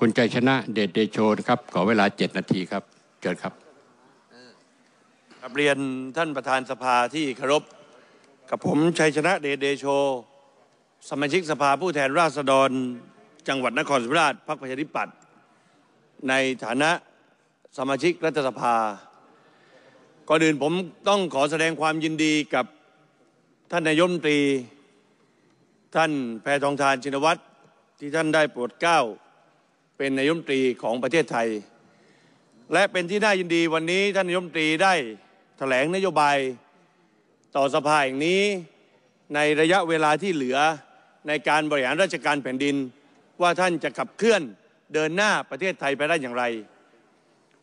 คุณใจชนะเดชเดโชนครับ ขอเวลาเจ็ดนาทีครับ เชิญครับกับเรียนท่านประธานสภาที่เคารพกับผมชัยชนะเดชเดโชสมาชิกสภาผู้แทนราษฎร จังหวัดนครศรีธรรมราชพรรคประชาธิปัตย์ในฐานะสมาชิกรัฐสภา ก่อนอื่นผมต้องขอแสดงความยินดีกับท่านนายมตรีท่านแพทองทานชินวัตรที่ท่านได้โปรดเกล้าเป็นนายมตรีของประเทศไทย และเป็นที่น่ายินดีวันนี้ท่านนายมตรีได้ถแถลงนโยบายต่อสภาแห่งนี้ในระยะเวลาที่เหลือในการบริหารราชการแผ่นดินว่าท่านจะขับเคลื่อนเดินหน้าประเทศไทยไปได้อย่างไร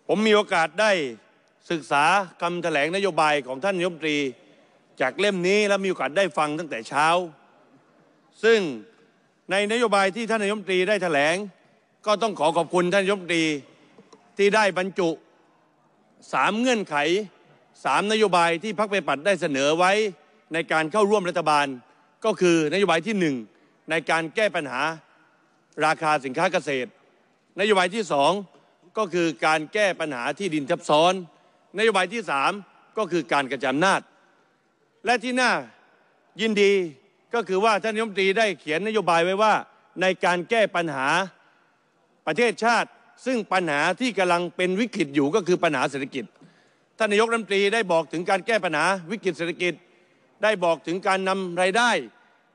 ผมมีโอกาสได้ศึกษาคำถแถลงนโยบายของท่านนายมตรีจากเล่มนี้และมีโอกาสได้ฟังตั้งแต่เช้า ซึ่งในนโยบายที่ท่านนายมตรีได้ถแถลงก็ต้องขอขอบคุณท่านยมตีที่ได้บรรจุสามเงื่อนไขสามนโยบายที่พรรคประชาธิปัตย์ได้เสนอไว้ในการเข้าร่วมรัฐบาล ก็คือนโยบายที่หนึ่งในการแก้ปัญหาราคาสินค้าเกษตร นโยบายที่สองก็คือการแก้ปัญหาที่ดินทับซ้อน นโยบายที่สามก็คือการกระจายอำนาจ และที่น่ายินดีก็คือว่าท่านยมตรีได้เขียนนโยบายไว้ว่าในการแก้ปัญหาประเทศชาติซึ่งปัญหาที่กำลังเป็นวิกฤตอยู่ก็คือปัญหาเศรษฐกิจ ท่านนายกรัฐมนตรีได้บอกถึงการแก้ปัญหาวิกฤต เศรษฐกิจ ได้บอกถึงการนำรายได้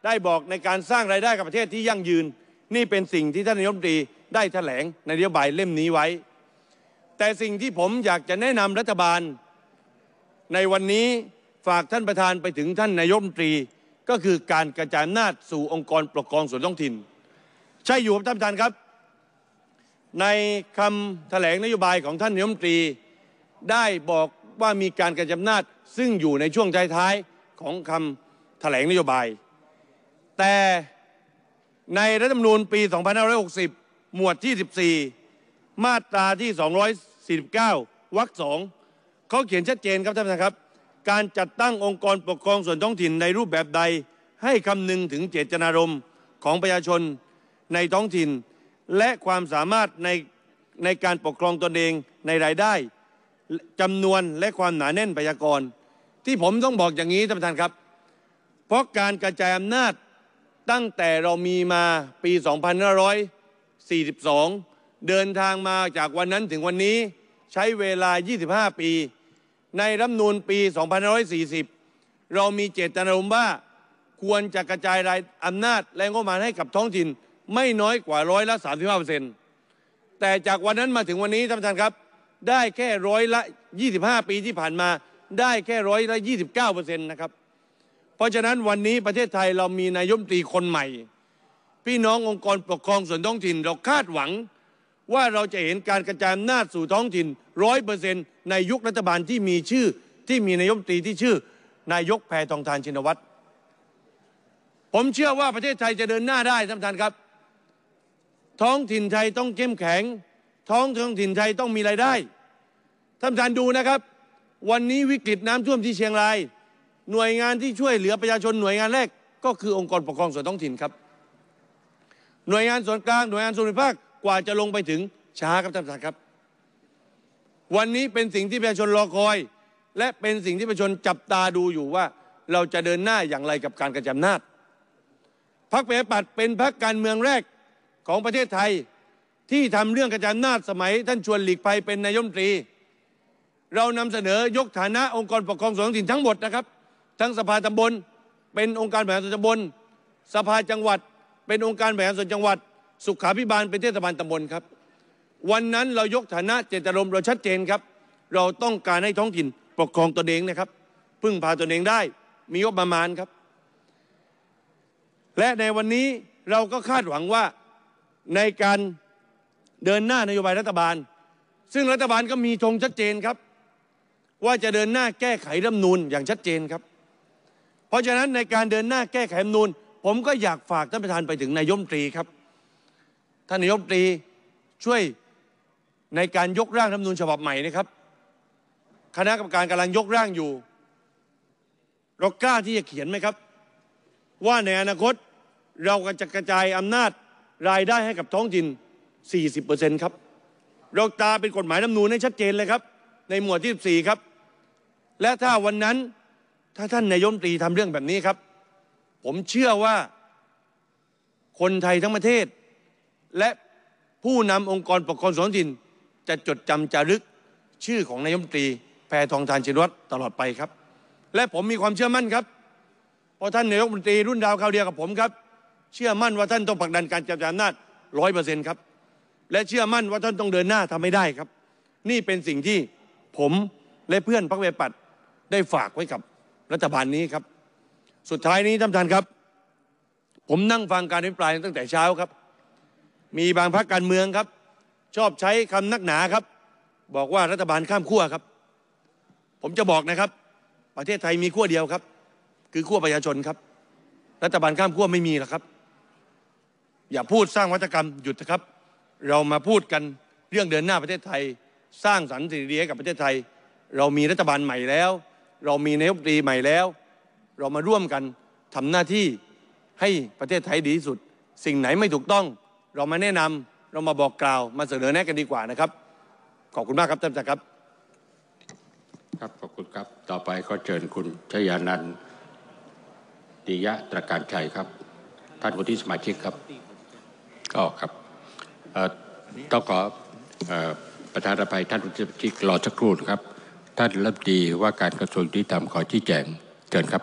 ได้บอกในการสร้างรายได้กับประเทศที่ยั่งยืน นี่เป็นสิ่งที่ท่านนายกรัฐมนตรีได้แถลงในนโยบายเล่มนี้ไว้ แต่สิ่งที่ผมอยากจะแนะนำรัฐบาล ในวันนี้ฝากท่านประธานไปถึงท่านนายกรัฐมนตรีก็คือการกระจายอำนาจสู่องค์กรปกครองส่วนท้องถิ่น ใช่อยู่ครับท่านประธานครับในคำแถลงนโยบายของท่านนายมตรี ได้บอกว่ามีการกระจำนาจซึ่งอยู่ในช่วงท้ายๆของคำแถลงนโยบาย แต่ในรัฐธรรมนูญปี 2560 หมวดที่ 14 มาตราที่ 249วรรคสองเขาเขียนชัดเจนครับ ท่านประธานครับ การจัดตั้งองค์กรปกครองส่วนท้องถิ่นในรูปแบบใดให้คำนึงถึงเจตนารมณ์ของประชาชนในท้องถิ่นและความสามารถในในการปกครองตนเองในรายได้จำนวนและความหนาแน่นพยากร ที่ผมต้องบอกอย่างนี้ ท่านประธานครับ เพราะการกระจายอำนาจตั้งแต่เรามีมาปี 2542 เดินทางมาจากวันนั้นถึงวันนี้ใช้เวลา 25 ปี ในรัฐนูลปี2540 เรามีเจตนารมณ์ว่าควรจะกระจายรายอำนาจและงบประมาณให้กับท้องถิ่นไม่น้อยกว่าร้อยละ35%แต่จากวันนั้นมาถึงวันนี้ท่านประธานครับ ได้แค่ร้อยละ 25 ปีที่ผ่านมา ได้แค่ร้อยละ29%นะครับ เพราะฉะนั้นวันนี้ประเทศไทยเรามีนายมตรีคนใหม่ พี่น้ององค์กรปกครองส่วนท้องถิ่นเราคาดหวัง ว่าเราจะเห็นการกระจายอำนาจสู่ท้องถิ่นร้อยเปอร์เซ็นต์ในยุครัฐบาลที่มีชื่อที่มีนายมตรีที่ชื่อนายกแพทองทานชินวัตรผมเชื่อว่าประเทศไทยจะเดินหน้าได้ท่านประธานครับท้องถิ่นไทยต้องเข้มแข็ง ท้องท้องถิ่นไทยต้องมีรายได้ ท่านประธานดูนะครับ วันนี้วิกฤตน้ำท่วมที่เชียงราย หน่วยงานที่ช่วยเหลือประชาชน หน่วยงานแรกก็คือองค์กรปกครองส่วนท้องถิ่นครับ หน่วยงานส่วนกลาง หน่วยงานส่วนภภาคกว่าจะลงไปถึงช้าครับท่านประธานครับ วันนี้เป็นสิ่งที่ประชาชนรอคอย และเป็นสิ่งที่ประชาชนจับตาดูอยู่ว่าเราจะเดินหน้าอย่างไรกับการกระจายอำนาจพรรคประชาธิปัตย์เป็นพรรคการเมืองแรกของประเทศไทยที่ทำเรื่องกระจายอำนาจสมัยท่านชวนหลีกไปเป็นนายมตรี เรานำเสนอยกฐานะองค์กรปกครองส่วนท้องถิ่นทั้งหมดนะครับทั้งสภาตำบล เป็นองค์การบริหารส่วนตำบลสภาจังหวัดเป็นองค์การบริหารส่วนจังหวัด สุขาพิบาลเป็นเทศบาลตำบลครับ วันนั้นเรายกฐานะเจตจำนงเราชัดเจนครับ เราต้องการให้ท้องถิ่นปกครองตนเองนะครับ พึ่งพาตนเองได้มีงบประมาณครับ และในวันนี้เราก็คาดหวังว่าในการเดินหน้านโยบายรัฐบาล ซึ่งรัฐบาลก็มีธงชัดเจนครับ ว่าจะเดินหน้าแก้ไขรัฐมนูลอย่างชัดเจนครับ เพราะฉะนั้นในการเดินหน้าแก้ไขรัฐมนูลผมก็อยากฝากท่านประธานไปถึงนายมตรีครับท่านนายมตรีช่วยในการยกร่างรัฐมนูลฉบับใหม่นะครับ คณะกรรมการกำลังยกร่างอยู่เรากล้าที่จะเขียนไหมครับ ว่าในอนาคตเราจะกระจายอำนาจรายได้ให้กับท้องถิ่น40%ครับเราตาเป็นกฎหมายน้ำนูนให้ชัดเจนเลยครับ ในหมวดที่ 14 ครับ และถ้าวันนั้นถ้าท่านนายมตรีทำเรื่องแบบนี้ครับ ผมเชื่อว่าคนไทยทั้งประเทศ และผู้นำองค์กรปกครองส่วนท้องถิ่นจะจดจำจารึกชื่อของนายมตรีแพทองทานชินวัตรตลอดไปครับ และผมมีความเชื่อมั่นครับ เพราะท่านนายกรัฐมนตรีรุ่นดาวคราวเดียวกับผมครับเชื่อมั่นว่าท่านต้องผลักดันการจับจายอำนาจร้อยเปอร์เซ็นต์ครับและเชื่อมั่นว่าท่านต้องเดินหน้าทำให้ได้ครับ นี่เป็นสิ่งที่ผมและเพื่อนพรรคเวปัตได้ฝากไว้กับรัฐบาลนี้ครับ สุดท้ายนี้ท่านประธานครับ ผมนั่งฟังการอภิปรายตั้งแต่เช้าครับ มีบางพรรคการเมืองครับ ชอบใช้คำนักหนาครับ บอกว่ารัฐบาลข้ามขั้วครับ ผมจะบอกนะครับประเทศไทยมีขั้วเดียวครับ คือขั้วประชาชนครับ รัฐบาลข้ามขั้วไม่มีหรอกครับอย่าพูดสร้างวัฒกรรมหยุดนะครับ เรามาพูดกันเรื่องเดินหน้าประเทศไทย สร้างสรรค์สิ่งดีใกับประเทศไทย เรามีรัฐบาลใหม่แล้ว เรามีนายกรัฐมนตรีใหม่แล้ว เรามาร่วมกันทำหน้าที่ให้ประเทศไทยดีที่สุด สิ่งไหนไม่ถูกต้อง เรามาแนะนำเรามาบอกกล่าว มาเสนอแนะกันดีกว่านะครับ ขอบคุณมากครับท่านประธานครับ ครับขอบคุณครับต่อไปก็เชิญคุณชยานันติยะตรการชัยครับท่านผู้ที่สมาชิกครับออกครับต้องขอประธานอภัยท่านที่รีอสักครู่นะครับ ท่านรับดีว่าการกระทรวงยุติธรรมขอชี้แจงเชิญครับ